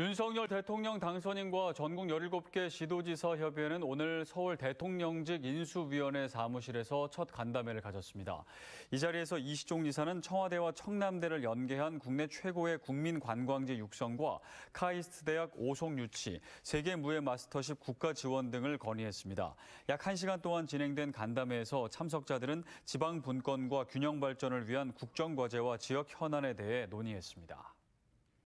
윤석열 대통령 당선인과 전국 17개 시도지사 협의회는 오늘 서울 대통령직 인수위원회 사무실에서 첫 간담회를 가졌습니다. 이 자리에서 이시종 지사는 청와대와 청남대를 연계한 국내 최고의 국민 관광지 육성과 카이스트 대학 오송 유치, 세계 무예 마스터십 국가 지원 등을 건의했습니다. 약 1시간 동안 진행된 간담회에서 참석자들은 지방 분권과 균형 발전을 위한 국정 과제와 지역 현안에 대해 논의했습니다.